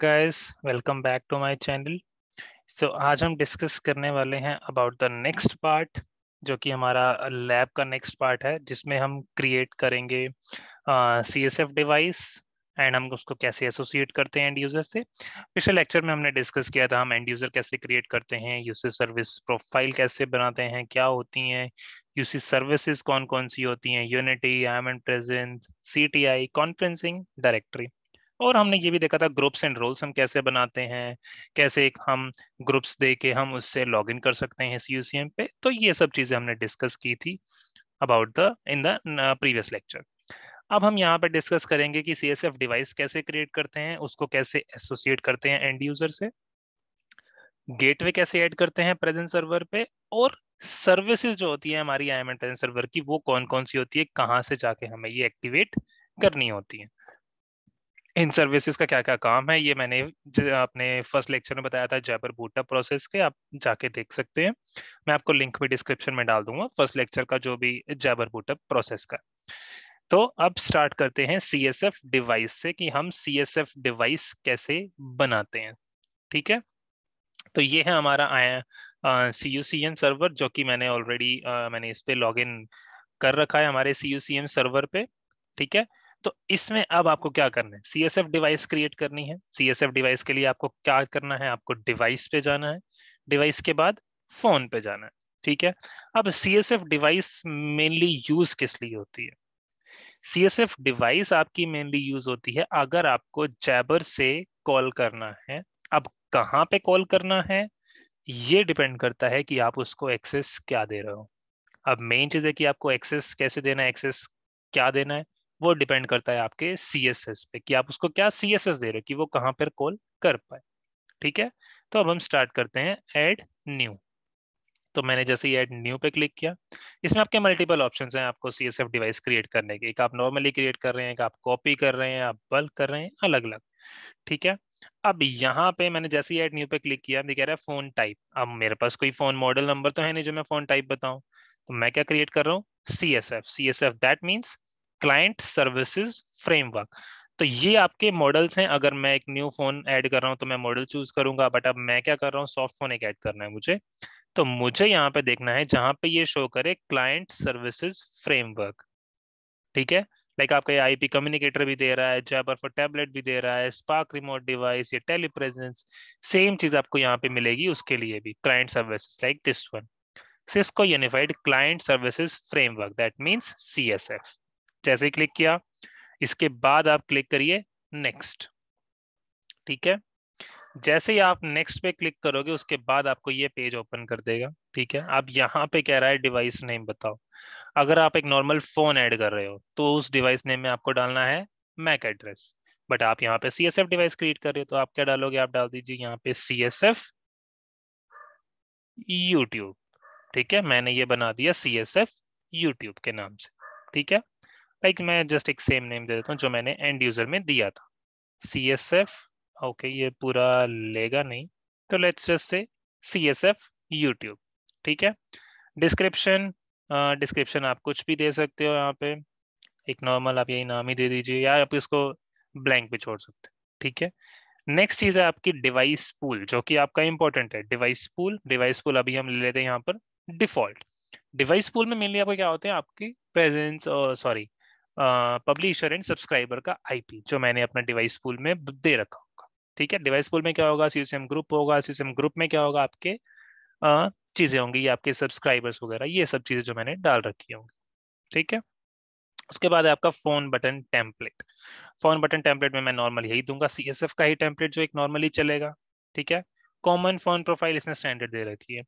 Guys welcome back to my channel so आज हम discuss करने वाले हैं अबाउट द नेक्स्ट पार्ट जो कि हमारा लैब का नेक्स्ट पार्ट है जिसमें हम क्रिएट करेंगे C S F device and हम उसको कैसे एसोसिएट करते हैं एंड यूजर से पिछले लेक्चर में हमने डिस्कस किया था हम एंड यूजर कैसे क्रिएट करते हैं यूसी सर्विस प्रोफाइल कैसे बनाते हैं क्या होती हैं यूसी सर्विसेज कौन कौन सी होती हैं unity I M and presence C T I conferencing directory और हमने ये भी देखा था ग्रुप्स एंड रोल्स हम कैसे बनाते हैं कैसे हम ग्रुप्स दे के हम उससे लॉग इन कर सकते हैं सी यू पे तो ये सब चीज़ें हमने डिस्कस की थी about the in the previous lecture अब हम यहाँ पर डिस्कस करेंगे कि सी एस एफ डिवाइस कैसे क्रिएट करते हैं उसको कैसे एसोसिएट करते हैं एंड यूजर से गेटवे कैसे ऐड करते हैं प्रेजेंट सर्वर पे और सर्विसेज जो होती है हमारी आई एम सर्वर की वो कौन कौन सी होती है कहाँ से जाके हमें ये एक्टिवेट करनी होती है इन सर्विसेज का क्या क्या काम है ये मैंने आपने फर्स्ट लेक्चर में बताया था जयपुर बूटा प्रोसेस के आप जाके देख सकते हैं मैं आपको लिंक भी डिस्क्रिप्शन में डाल दूंगा फर्स्ट लेक्चर का जो भी जयपुर बूटा प्रोसेस का तो अब स्टार्ट करते हैं सी एस एफ डिवाइस से कि हम सी एस एफ डिवाइस कैसे बनाते हैं ठीक है तो ये है हमारा C U C M server जो कि मैंने ऑलरेडी मैंने इस पर लॉग इन कर रखा है हमारे C U C M server पे ठीक है तो इसमें अब आपको क्या करना है C S F device create करनी है सी एस एफ डिवाइस के लिए आपको क्या करना है आपको डिवाइस पे जाना है डिवाइस के बाद फोन पे जाना है ठीक है अब C S F device mainly use किस लिए होती है सी एस एफ डिवाइस आपकी मेनली यूज होती है अगर आपको जैबर से कॉल करना है अब कहाँ पे कॉल करना है ये डिपेंड करता है कि आप उसको एक्सेस क्या दे रहे हो अब मेन चीज है कि आपको एक्सेस कैसे देना है एक्सेस क्या देना है वो डिपेंड करता है आपके सी एस एस पे कि आप उसको क्या सी एस एस दे रहे हो कि वो कहाँ पर कॉल कर पाए ठीक है तो अब हम स्टार्ट करते हैं एड न्यू तो मैंने जैसे ही एड न्यू पे क्लिक किया इसमें आपके मल्टीपल ऑप्शन हैं आपको C S F device create करने के एक आप नॉर्मली क्रिएट कर रहे हैं एक आप कॉपी कर रहे हैं आप बल्क कर रहे हैं अलग अलग ठीक है अब यहाँ पे मैंने जैसे ही एड न्यू पे क्लिक किया कह रहा है फोन टाइप अब मेरे पास कोई फोन मॉडल नंबर तो है नहीं जो मैं फोन टाइप बताऊँ तो मैं क्या क्रिएट कर रहा हूँ C S F C S F that means client services framework तो ये आपके मॉडल्स हैं अगर मैं एक न्यू फोन ऐड कर रहा हूँ तो मैं मॉडल चूज करूंगा बट अब मैं क्या कर रहा हूँ सॉफ्ट फोन एक ऐड करना है मुझे तो मुझे यहाँ पे देखना है जहां पे ये शो करे क्लाइंट सर्विसेज फ्रेमवर्क ठीक है लाइक आपका ये आईपी कम्युनिकेटर भी दे रहा है जैबर फॉर टैबलेट भी दे रहा है स्पार्क रिमोट डिवाइस या टेलीप्रेजेंस सेम चीज आपको यहाँ पे मिलेगी उसके लिए भी client services like this one Cisco unified client services framework that means C S F जैसे ही क्लिक किया इसके बाद आप क्लिक करिए नेक्स्ट ठीक है जैसे ही आप नेक्स्ट पे क्लिक करोगे उसके बाद आपको ये पेज ओपन कर देगा ठीक है आप यहाँ पे कह रहा है डिवाइस नेम बताओ अगर आप एक नॉर्मल फोन ऐड कर रहे हो तो उस डिवाइस नेम में आपको डालना है मैक एड्रेस बट आप यहाँ पे C S F device create कर रहे हो तो आप क्या डालोगे आप डाल दीजिए यहाँ पे सी एस एफ यूट्यूब ठीक है मैंने ये बना दिया सी एस एफ यूट्यूब के नाम से ठीक है लाइक like मैं जस्ट एक सेम नेम दे देता हूँ जो मैंने एंड यूजर में दिया था सी एस एफ ओके ये पूरा लेगा नहीं तो let's just say C S F YouTube ठीक है डिस्क्रिप्शन डिस्क्रिप्शन आप कुछ भी दे सकते हो यहाँ पे एक नॉर्मल आप यही नाम ही दे दीजिए या आप इसको ब्लैंक भी छोड़ सकते हो ठीक है नेक्स्ट चीज है आपकी डिवाइस पूल जो कि आपका इंपॉर्टेंट है डिवाइस पूल डिवाइस पूल अभी हम ले लेते हैं यहाँ पर डिफॉल्ट डिवाइस पूल में मेनली आपको क्या होते हैं आपकी प्रेजेंस और सॉरी पब्लिशर एंड सब्सक्राइबर का आईपी जो मैंने अपना डिवाइस पूल में दे रखा होगा ठीक है डिवाइस पूल में क्या होगा सीसीएम ग्रुप होगा सीसीएम ग्रुप में क्या होगा आपके चीजें होंगी आपके सब्सक्राइबर्स वगैरह ये सब चीजें जो मैंने डाल रखी होंगी ठीक है उसके बाद है आपका phone button template phone button template में मैं नॉर्मल यही दूंगा एफ का ही टेम्पलेट जो एक नॉर्मली चलेगा ठीक है कॉमन फोन प्रोफाइल इसने स्टैंडर्ड दे रखी है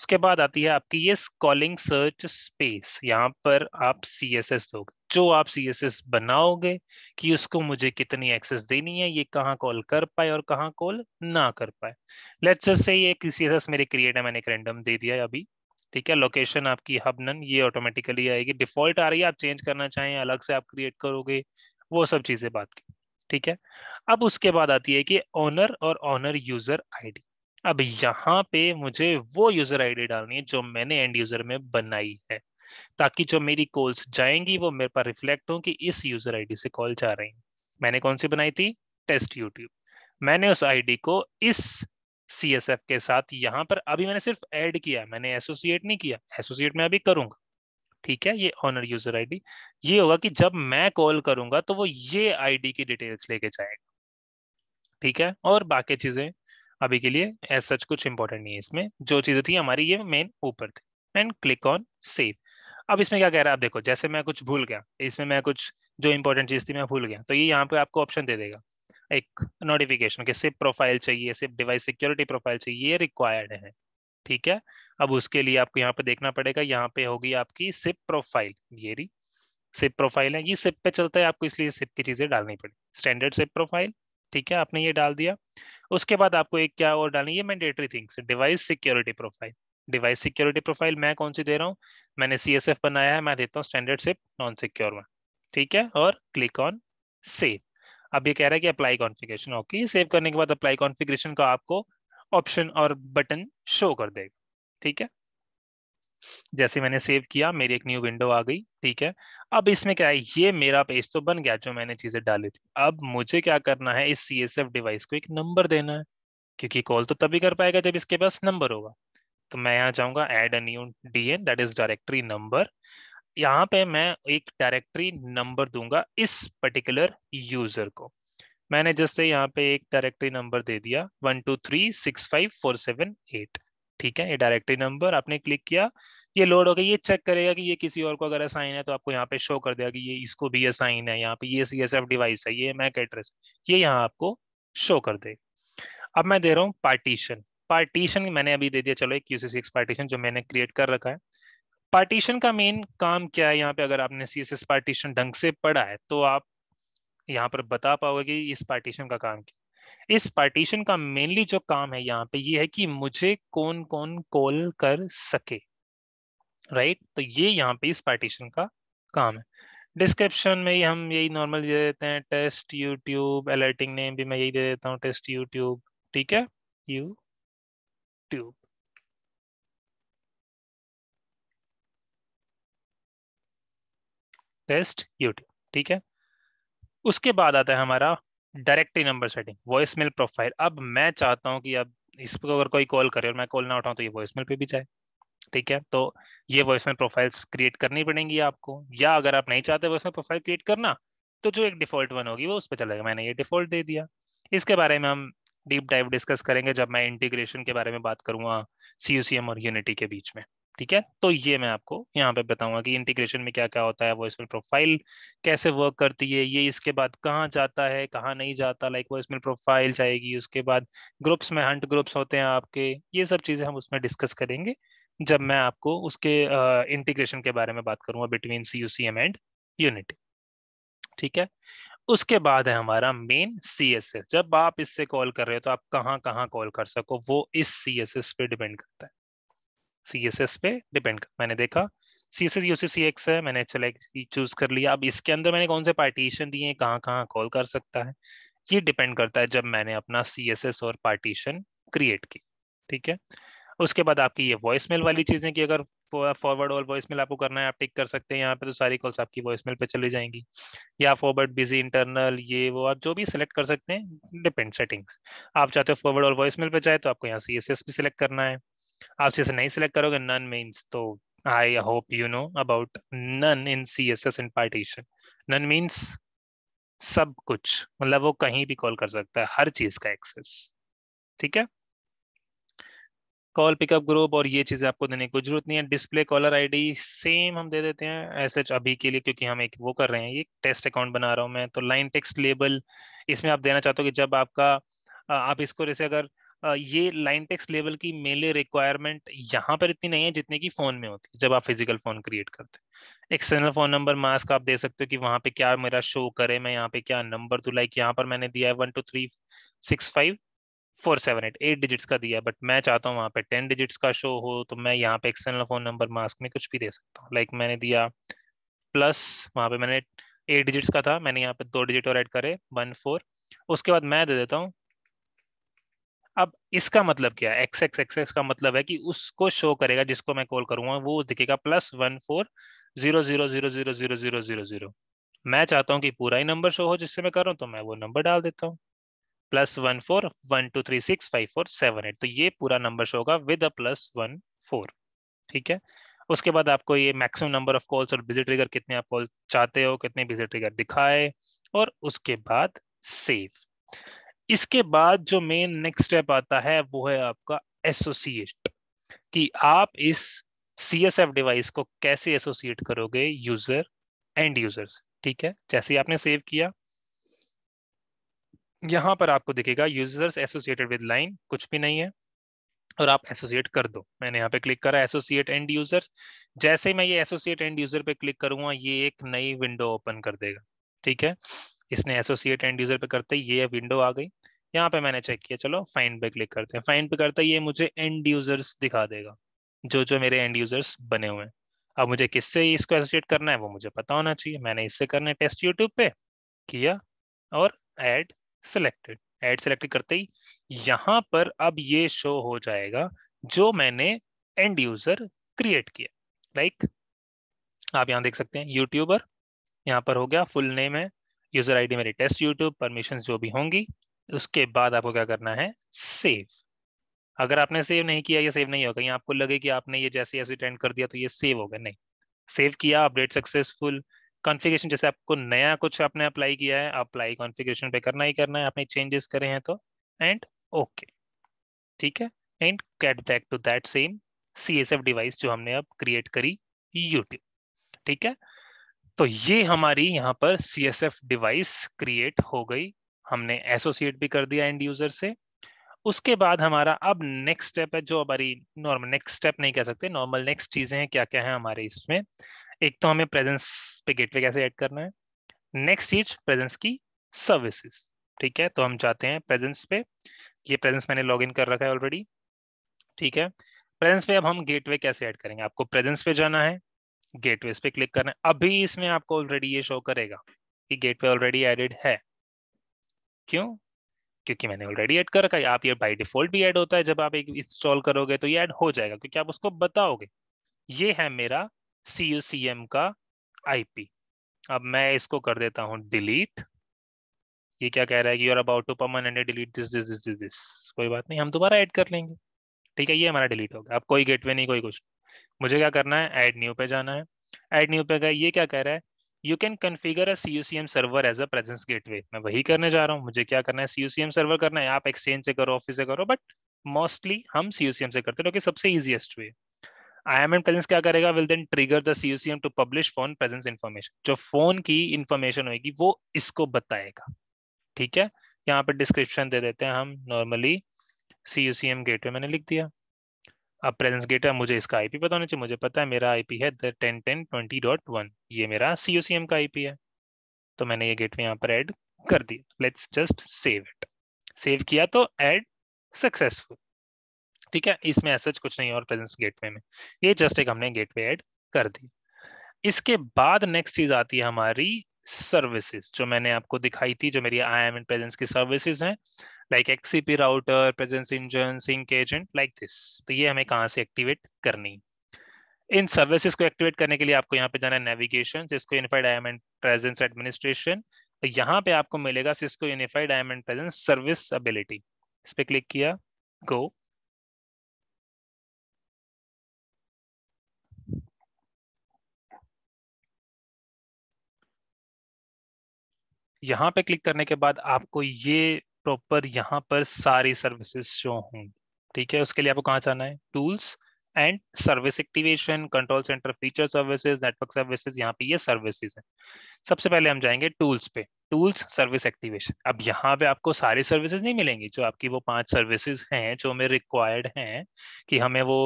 उसके बाद आती है आपकी ये कॉलिंग सर्च स्पेस यहाँ पर आप सी एस एस दोगे जो आप सीएसएस बनाओगे कि उसको मुझे कितनी एक्सेस देनी है ये कहाँ कॉल कर पाए और कहाँ कॉल ना कर पाए लेट्स जस्ट से ये सीएसएस मेरे क्रिएट है मैंने एक रेंडम दे दिया है अभी ठीक है लोकेशन आपकी नन ये ऑटोमेटिकली आएगी डिफॉल्ट आ रही है आप चेंज करना चाहें अलग से आप क्रिएट करोगे वो सब चीजें बात की ठीक है अब उसके बाद आती है कि ऑनर और ऑनर यूजर आई अब यहाँ पे मुझे वो यूजर आईडी डालनी है जो मैंने एंड यूजर में बनाई है ताकि जो मेरी कॉल्स जाएंगी वो मेरे पास रिफ्लेक्ट हो कि इस यूजर आईडी से कॉल जा रही मैंने कौन सी बनाई थी टेस्ट यूट्यूब मैंने उस आईडी को इस सी के साथ यहाँ पर अभी मैंने सिर्फ ऐड किया मैंने एसोसिएट नहीं किया एसोसिएट में अभी करूंगा ठीक है ये ऑनर यूजर आईडी ये होगा कि जब मैं कॉल करूंगा तो वो ये आईडी की डिटेल्स लेके जाएगा ठीक है और बाकी चीजें अभी के लिए ऐसा कुछ इंपॉर्टेंट नहीं है इसमें जो चीजें थी हमारी ये मेन ऊपर थी एंड क्लिक ऑन सेव अब इसमें क्या कह रहा है आप देखो जैसे मैं कुछ भूल गया इसमें मैं कुछ जो इंपॉर्टेंट चीज थी मैं भूल गया तो ये यहाँ पे आपको ऑप्शन दे देगा एक नोटिफिकेशन के सिर्फ प्रोफाइल चाहिए सिर्फ डिवाइस सिक्योरिटी प्रोफाइल चाहिए ये रिक्वायर्ड है ठीक है अब उसके लिए आपको यहाँ पे देखना पड़ेगा यहाँ पे होगी आपकी सिप प्रोफाइल ये री सिप प्रोफाइल है ये सिप पे चलता है आपको इसलिए सिप की चीजें डालनी पड़ी स्टैंडर्ड सिप प्रोफाइल ठीक है आपने ये डाल दिया उसके बाद आपको एक क्या और डालनी है mandatory things device security profile device security profile मैं कौन सी दे रहा हूँ मैंने सी बनाया है मैं देता हूँ स्टैंडर्ड सिप नॉन सिक्योर में ठीक है और क्लिक ऑन सेव अब ये कह रहा है कि अप्लाई कॉन्फ़िगरेशन ओके सेव करने के बाद अप्लाई कॉन्फ़िगरेशन का आपको ऑप्शन और बटन शो कर देगा ठीक है जैसे मैंने सेव किया मेरी एक न्यू विंडो आ गई ठीक है अब इसमें क्या है ये मेरा पेज तो बन गया जो मैंने चीजें डाली थी अब मुझे क्या करना है इस सी डिवाइस को एक नंबर देना है क्योंकि कॉल तो तभी कर पाएगा जब इसके पास नंबर होगा तो मैं यहाँ जाऊंगा add a new D N that is directory number यहाँ पे मैं एक डायरेक्टरी नंबर दूंगा इस पर्टिकुलर यूजर को मैंने जैसे यहाँ पे एक डायरेक्टरी नंबर दे दिया one two three six five four seven eight ठीक है ये डायरेक्टरी नंबर आपने क्लिक किया ये लोड हो गया ये चेक करेगा कि ये किसी और को अगर असाइन है तो आपको यहाँ पे शो कर देगा कि ये इसको भी असाइन है यहाँ पे ये सी एस एफ डिवाइस है ये मैक एड्रेस ये यहाँ आपको शो कर दे अब मैं दे रहा हूँ पार्टीशन पार्टीशन मैंने अभी दे दिया चलो एक यू पार्टीशन जो मैंने क्रिएट कर रखा है पार्टीशन का मेन काम क्या है यहाँ पे अगर आपने सी एस पार्टीशन ढंग से पढ़ा है तो आप यहाँ पर बता पाओगे कि इस पार्टीशन का काम क्या इस पार्टीशन का मेनली जो काम है यहाँ पे ये है कि मुझे कौन कौन कॉल कर सके राइट तो ये यहाँ पे इस पार्टीशन का काम है डिस्क्रिप्शन में हम यही नॉर्मल दे देते हैं टेस्ट यूट्यूब अलर्टिंग नेम भी मैं यही दे देता हूँ टेस्ट यूट्यूब ठीक है यू tube. टेस्ट यूट्यूब ठीक है उसके बाद आता है हमारा directory number setting voice mail profile अब मैं चाहता हूं कि अब इसको अगर कोई कॉल करे और मैं कॉल ना उठाऊं तो ये वॉइस मेल पे भी जाए ठीक है तो ये वॉइस मेल प्रोफाइल्स क्रिएट करनी पड़ेंगी आपको या अगर आप नहीं चाहते वॉइस मेल प्रोफाइल क्रिएट करना तो जो एक डिफॉल्ट वन होगी वो उस पर चलेगा मैंने ये डिफॉल्ट दे दिया इसके बारे में हम डीप डाइव डिस्कस करेंगे जब मैं इंटीग्रेशन के बारे में बात करूंगा सीयूसीएम और यूनिटी के बीच में ठीक है तो ये मैं आपको यहाँ पे बताऊंगा कि इंटीग्रेशन में क्या क्या होता है वॉइस मेल प्रोफाइल कैसे वर्क करती है ये इसके बाद कहाँ जाता है कहाँ नहीं जाता लाइक वॉइस मेल प्रोफाइल जाएगी उसके बाद ग्रुप्स में हंट ग्रुप्स होते हैं आपके ये सब चीज़ें हम उसमें डिस्कस करेंगे जब मैं आपको उसके इंटीग्रेशन के बारे में बात करूंगा बिटवीन सी एंड यूनिटी ठीक है उसके बाद है हमारा मेन सी एस एस जब आप इससे कॉल कर रहे हो तो आप कहाँ कहाँ कॉल कर सको वो इस सी एस एस पे डिपेंड करता है सी एस एस पे डिपेंड कर मैंने देखा C S S U C X है मैंने सेलेक्ट अच्छा चूज कर लिया अब इसके अंदर मैंने कौन से पार्टीशन दिए कहाँ कहाँ कॉल कर सकता है ये डिपेंड करता है जब मैंने अपना सी एस एस और पार्टीशन क्रिएट की ठीक है उसके बाद आपकी ये वॉइस मेल वाली चीज़ें कि अगर फॉरवर्ड और वॉइस मेल आपको करना है आप टिक कर सकते हैं यहाँ पे तो सारी कॉल्स आपकी वॉइस मेल पे चली जाएंगी या फॉरवर्ड बिजी इंटरनल ये वो आप जो भी सिलेक्ट कर सकते हैं डिपेंड सेटिंग्स आप चाहते हो फॉरवर्ड और वॉइस मेल पे चाहे तो आपको यहाँ सी एस भी सिलेक्ट करना है आप जैसे नहीं सिलेक्ट करोगे नन मीन्स तो I hope you know about none in C S S in partition none means सब कुछ मतलब वो कहीं भी कॉल कर सकता है हर चीज का एक्सेस ठीक है कॉल पिकअप ग्रुप और ये चीजें आपको देने की जरूरत नहीं है डिस्प्ले कॉलर आईडी सेम हम दे देते हैं एस एच अभी के लिए क्योंकि हम एक वो कर रहे हैं ये टेस्ट अकाउंट बना रहा हूँ मैं तो लाइन टेक्स्ट लेबल इसमें आप देना चाहते हो कि जब आपका आप इसको जैसे अगर ये लाइन टेक्स्ट लेवल की मेले रिक्वायरमेंट यहाँ पर इतनी नहीं है जितने की फोन में होती है जब आप फिजिकल फोन क्रिएट करते हैं एक्सटर्नल फोन नंबर मास्क आप दे सकते हो कि वहाँ पे क्या मेरा शो करे मैं यहाँ पे क्या नंबर तो लाइक यहाँ पर मैंने दिया है one two three six five four seven eight eight digits का दिया बट मैं चाहता हूँ वहाँ पे टेन डिजिट्स का शो हो तो मैं यहाँ पे एक्सटर्नल फोन नंबर मास्क में कुछ भी दे सकता हूँ लाइक like मैंने दिया प्लस वहाँ पे मैंने एट डिजिट्स का था मैंने यहाँ पे दो डिजिट और ऐड करे वन फोर उसके बाद मैं दे देता हूँ अब इसका मतलब क्या है एक्स एक्स एक्स एक्स का मतलब है कि उसको शो करेगा जिसको मैं कॉल करूंगा वो दिखेगा plus one four zero zero zero zero zero zero zero zero मैं चाहता हूँ कि पूरा ही नंबर शो हो जिससे मैं कर रहा हूँ तो मैं वो नंबर डाल देता हूँ plus one four one two three six five four seven eight तो ये पूरा नंबर शो होगा with a plus one four ठीक है उसके बाद आपको ये मैक्सिमम नंबर ऑफ कॉल्स और बिजी ट्रिगर कितने आप कॉल चाहते हो कितने बिजी ट्रिगर दिखाए और उसके बाद सेव इसके बाद जो मेन नेक्स्ट स्टेप आता है वो है आपका एसोसिएट कि आप इस सी एस एफ डिवाइस को कैसे एसोसिएट करोगे यूजर एंड यूजर ठीक है जैसे ही आपने सेव किया यहाँ पर आपको दिखेगा यूजर्स एसोसिएटेड विद लाइन कुछ भी नहीं है और आप एसोसिएट कर दो मैंने यहाँ पे क्लिक करा एसोसिएट एंड यूजर जैसे मैं ये एसोसिएट एंड यूजर पे क्लिक करूंगा ये एक नई विंडो ओपन कर देगा ठीक है इसने एसोसिएट एंड यूजर पे करते ये विंडो आ गई यहाँ पे मैंने चेक किया चलो फाइन पे क्लिक करते हैं फाइन पे करते ये मुझे एंड यूजर्स दिखा देगा जो जो मेरे एंड यूजर्स बने हुए हैं अब मुझे किससे इसको एसोसिएट करना है वो मुझे पता होना चाहिए मैंने इससे करना है टेस्ट यूट्यूब पे किया और एड सिलेक्टेड एड सिलेक्ट करते ही यहां पर अब ये शो हो जाएगा जो मैंने एंड यूजर क्रिएट किया लाइक like, आप यहां देख सकते हैं यूट्यूबर यहां पर हो गया फुल नेम है यूजर आईडी मेरी टेस्ट यूट्यूब परमिशन जो भी होंगी उसके बाद आपको क्या करना है सेव अगर आपने सेव नहीं किया ये सेव नहीं होगा यहाँ आपको लगे कि आपने ये जैसे जैसे ट्रेंड कर दिया तो ये सेव होगा नहीं सेव किया अपडेट सक्सेसफुल कॉन्फ़िगरेशन जैसे आपको नया कुछ आपने अप्लाई किया है अप्लाई कॉन्फ़िगरेशन पे करना ही करना है आपने चेंजेस करे हैं तो एंड ओके okay. ठीक है and get back to that same C S F device जो हमने अब क्रिएट करी यूट्यूब ठीक है तो ये हमारी यहाँ पर C S F device create हो गई हमने एसोसिएट भी कर दिया एंड यूजर से उसके बाद हमारा अब नेक्स्ट स्टेप है जो हमारी नॉर्मल नेक्स्ट स्टेप नहीं कह सकते नॉर्मल नेक्स्ट चीजें हैं क्या क्या है हमारे इसमें एक तो हमें प्रेजेंस पे गेटवे कैसे ऐड करना है नेक्स्ट चीज प्रेजेंस की सर्विसेज ठीक है तो हम जाते हैं प्रेजेंस पे ये प्रेजेंस मैंने लॉगिन कर रखा है ऑलरेडी ठीक है प्रेजेंस पे अब हम गेटवे कैसे ऐड करेंगे आपको प्रेजेंस पे जाना है गेटवे पे क्लिक करना है अभी इसमें आपको ऑलरेडी ये शो करेगा कि गेटवे ऑलरेडी एडेड है क्यों क्योंकि मैंने ऑलरेडी ऐड कर रखा है आप ये बाय डिफॉल्ट भी ऐड होता है जब आप एक इंस्टॉल करोगे तो ये ऐड हो जाएगा क्योंकि आप उसको बताओगे ये है मेरा CUCM का आईपी अब मैं इसको कर देता हूं डिलीट ये क्या कह रहा है कि you are about to permanently delete this this this this कोई बात नहीं हम दोबारा ऐड कर लेंगे ठीक है ये हमारा डिलीट हो गया अब कोई गेटवे नहीं कोई कुछ मुझे क्या करना है ऐड न्यू पे जाना है ऐड न्यू पे गए ये क्या कह रहा है you can configure a CUCM server as a presence gateway मैं वही करने जा रहा हूँ मुझे क्या करना है सीयूसीएम सर्वर करना है आप एक्सचेंज से करो ऑफिस से करो बट मोस्टली हम सीयूसीएम से करते हैं क्योंकि सबसे ईजिएस्ट वे IAM presence क्या करेगा will will then trigger C CUCM to publish phone presence information जो फोन की इन्फॉर्मेशन होगी वो इसको बताएगा ठीक है यहाँ पे डिस्क्रिप्शन दे देते हैं हम normally C C U M gateway मैंने लिख दिया अब प्रेजेंस गेट है मुझे इसका आई पी पता होना चाहिए मुझे पता है मेरा आई पी है ten ten twenty dot one ये मेरा सी सी यू एम का आई पी है तो मैंने ये गेट वे यहाँ पर एड कर दिया let's just save it save किया तो एड सक्सेसफुल ठीक है इसमें ऐसा कुछ नहीं और प्रेजेंस गेटवे में ये जस्ट एक हमने गेटवे ऐड कर दी इसके बाद नेक्स्ट चीज आती है हमारी सर्विसेज जो मैंने आपको दिखाई थी जो मेरी आई एम इन प्रेजेंस की सर्विसेज हैं like XCP router presence engine sync agent like this तो ये हमें कहाँ से एक्टिवेट करनी इन सर्विसेज को एक्टिवेट करने के लिए आपको यहाँ पे जाना है नेविगेशन जिसको unified I M and presence administration यहाँ पे आपको मिलेगा Cisco unified I M and presence serviceability इस पर क्लिक किया गो यहाँ पे क्लिक करने के बाद आपको ये प्रॉपर यहाँ पर सारी सर्विसेज शो होंगी ठीक है उसके लिए आपको कहाँ जाना है tools and service activation control center feature services network services यहाँ पे ये सर्विसेज है सबसे पहले हम जाएंगे टूल्स पे टूल्स सर्विस एक्टिवेशन अब यहाँ पे आपको सारी सर्विसेज नहीं मिलेंगी जो आपकी वो पांच सर्विसेज हैं जो हमें रिक्वायर्ड हैं कि हमें वो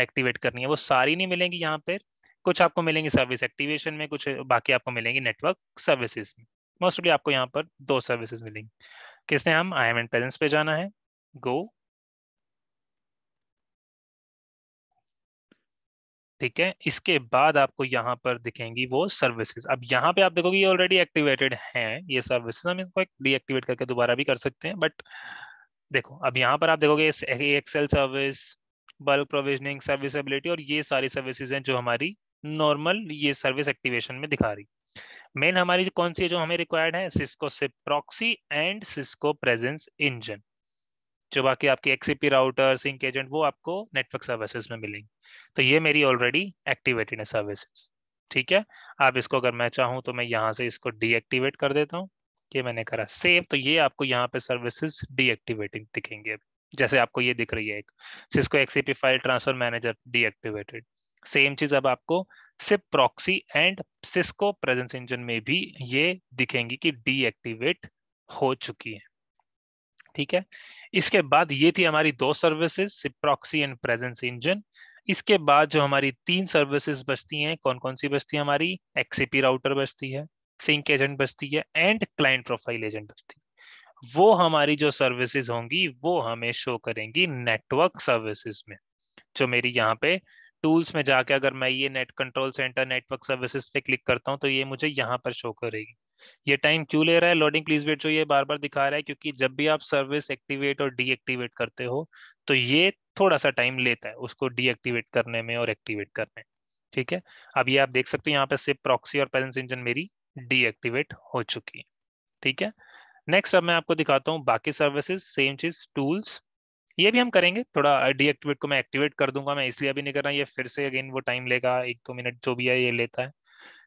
एक्टिवेट करनी है वो सारी नहीं मिलेंगी यहाँ पे कुछ आपको मिलेंगी सर्विस एक्टिवेशन में कुछ बाकी आपको मिलेंगी नेटवर्क सर्विसेज में मोस्टली आपको यहाँ पर दो सर्विसेज मिलेंगी किसने हम आई एम एंड पेरेंट्स पे जाना है गो ठीक है इसके बाद आपको यहाँ पर दिखेंगी वो सर्विसेज अब यहाँ पे आप देखोगे ये ऑलरेडी एक्टिवेटेड हैं ये सर्विसेज हम इनको डीएक्टिवेट करके दोबारा भी कर सकते हैं बट देखो अब यहाँ पर आप देखोगे AXL service bulk provisioning serviceability और ये सारी सर्विसेज हैं जो हमारी नॉर्मल ये सर्विस एक्टिवेशन में दिखा रही मेन हमारी कौन सी है जो हमें रिक्वायर्ड है Cisco SIP proxy and Cisco presence engine जो बाकी आपके एक्सीपी राउटर सिंक एजेंट वो आपको नेटवर्क सर्विसेज में मिलेंगे तो ये मेरी ऑलरेडी एक्टिवेटेड है सर्विसेज ठीक है आप इसको अगर मैं चाहूँ तो मैं यहाँ से इसको डीएक्टिवेट कर देता हूँ ये मैंने करा सेव तो ये आपको यहाँ पे सर्विसेज डीएक्टिवेटिंग दिखेंगे जैसे आपको ये दिख रही है एक Cisco XCP file transfer manager deactivated same चीज अब आपको सिर्फ proxy and Cisco presence engine में भी ये दिखेंगी कि डीएक्टिवेट हो चुकी है ठीक है इसके बाद ये थी हमारी दो services proxy and presence engine इसके बाद जो हमारी तीन सर्विसेज बचती हैं कौन कौन सी बचती है हमारी एक्सीपी राउटर बचती है सिंक एजेंट बचती है एंड क्लाइंट प्रोफाइल एजेंट बचती है वो हमारी जो सर्विसेज होंगी वो हमें शो करेंगी नेटवर्क सर्विसेज में जो मेरी यहाँ पे टूल्स में जाके अगर मैं ये net control center network services पे क्लिक करता हूँ तो ये मुझे यहाँ पर शो करेगी ये टाइम क्यों ले रहा है लोडिंग प्लीज वेट जो ये बार बार दिखा रहा है क्योंकि जब भी आप सर्विस एक्टिवेट और डीएक्टिवेट करते हो तो ये थोड़ा सा टाइम लेता है उसको डीएक्टिवेट करने में और एक्टिवेट करने में ठीक है अब ये आप देख सकते हो यहाँ पे सिर्फ प्रॉक्सी और पेरेंस इंजन मेरी डीएक्टिवेट हो चुकी है ठीक है नेक्स्ट अब मैं आपको दिखाता हूँ बाकी सर्विसेज सेम चीज टूल्स ये भी हम करेंगे थोड़ा डीएक्टिवेट को मैं एक्टिवेट कर दूंगा मैं इसलिए अभी नहीं कर रहा ये फिर से अगेन वो टाइम लेगा एक दो तो मिनट जो भी है ये लेता है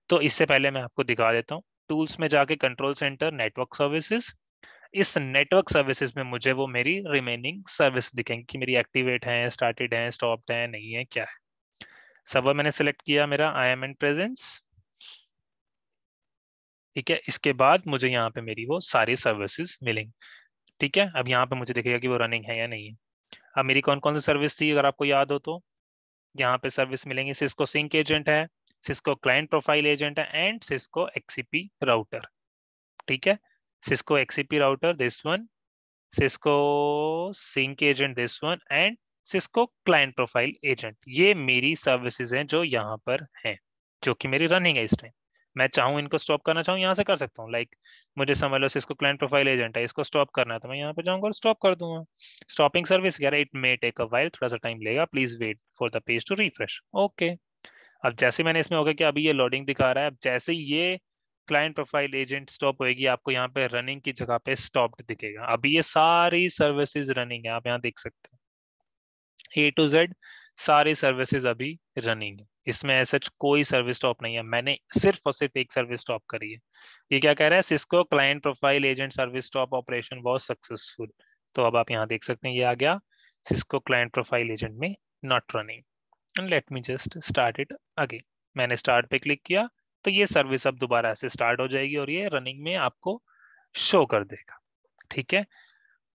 तो इससे पहले मैं आपको दिखा देता हूँ टूल्स में जाके कंट्रोल सेंटर नेटवर्क सर्विसेज इस नेटवर्क सर्विसेज में मुझे वो मेरी रिमेनिंग सर्विस दिखेंगे कि मेरी एक्टिवेट है स्टार्टेड है स्टॉप्ड है नहीं है क्या है सर्वर मैंने सेलेक्ट किया मेरा आई एम एंड प्रेजेंस ठीक है इसके बाद मुझे यहाँ पे मेरी वो सारी सर्विसेज मिलेंगी ठीक है अब यहाँ पे मुझे देखेगा कि वो रनिंग है या नहीं है अब मेरी कौन कौन सी सर्विस थी अगर आपको याद हो तो यहाँ पे सर्विस मिलेंगी सिस्को सिंक एजेंट है सिस्को क्लाइंट प्रोफाइल एजेंट है एंड सिस्को एक्सीपी राउटर ठीक है Cisco XCP router this one Cisco sync agent this one and Cisco client profile agent ये मेरी सर्विसेज हैं जो यहाँ पर हैं जो कि मेरी रनिंग है इस टाइम मैं चाहूँ इनको स्टॉप करना चाहूँ यहाँ से कर सकता हूँ लाइक like, मुझे समझ लो इसको क्लाइंट प्रोफाइल एजेंट है इसको स्टॉप करना है तो मैं यहाँ पे जाऊँगा और स्टॉप कर दूंगा स्टॉपिंग सर्विस कह रहा है it may take a while थोड़ा सा टाइम लेगा please wait for the page to refresh okay अब जैसे मैंने इसमें होगा कि अभी ये लोडिंग दिखा रहा है अब जैसे ये क्लाइंट प्रोफाइल एजेंट स्टॉप होएगी आपको यहाँ पे रनिंग की जगह पे स्टॉप्ड दिखेगा अभी ये सारी सर्विसेज रनिंग है आप यहाँ देख सकते हैं ए टू जेड सारी सर्विसेज अभी रनिंग है इसमें ऐसा कोई सर्विस टॉप नहीं है मैंने सिर्फ और सिर्फ एक सर्विस टॉप करी है ये क्या कह रहा है Cisco client profile agent service stop operation बहुत सक्सेसफुल तो अब आप यहाँ देख सकते हैं ये आ गया सिस्को क्लाइंट प्रोफाइल एजेंट में not running and let me just start it again मैंने स्टार्ट पे क्लिक किया तो ये सर्विस अब दोबारा से स्टार्ट हो जाएगी और ये रनिंग में आपको शो कर देगा ठीक है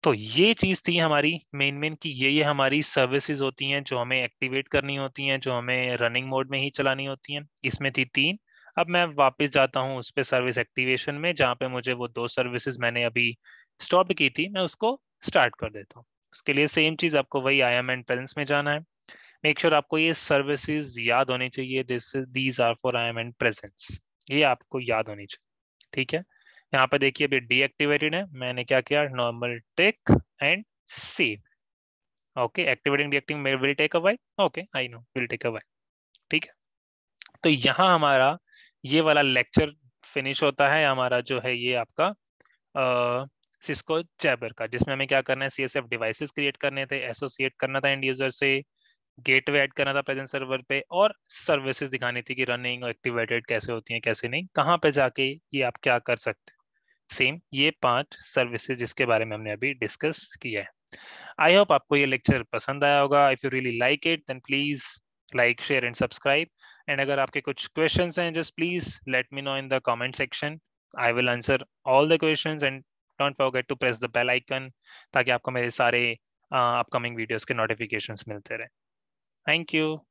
तो ये चीज थी हमारी मेन मेन की ये ये हमारी सर्विसेज होती हैं जो हमें एक्टिवेट करनी होती हैं जो हमें रनिंग मोड में ही चलानी होती हैं इसमें थी तीन अब मैं वापस जाता हूँ उस पर सर्विस एक्टिवेशन में जहाँ पे मुझे वो दो सर्विसेज मैंने अभी स्टॉप की थी मैं उसको स्टार्ट कर देता हूँ उसके लिए सेम चीज़ आपको वही आई एम एंड पेरेंट्स में जाना है मेक श्योर sure आपको ये सर्विसेज याद होनी चाहिए this these are for I M and presence ये आपको याद होनी चाहिए ठीक है यहाँ पे देखिए अभी डीएक्टिवेटेड है मैंने क्या किया normal take and see okay activating deactivating will take while okay I know will take while ठीक है तो यहाँ हमारा ये वाला लेक्चर फिनिश होता है हमारा जो है ये आपका आ, सिस्को चैबर का जिसमें हमें क्या करना है C S F devices create करने थे एसोसिएट करना था एंड यूजर से गेटवे ऐड करना था प्रेजेंट सर्वर पे और सर्विसेज दिखानी थी कि रनिंग और एक्टिवेटेड कैसे होती हैं कैसे नहीं कहाँ पे जाके ये आप क्या कर सकते सेम ये पांच सर्विसेज जिसके बारे में हमने अभी डिस्कस किया है आई होप आपको ये लेक्चर पसंद आया होगा if you really like it then please like share and subscribe एंड अगर आपके कुछ क्वेश्चन हैं just please let me know in the comment section I will answer all the question and don't forget to press the bell icon ताकि आपको मेरे सारे upcoming uh, videos के नोटिफिकेशन मिलते रहे थैंक यू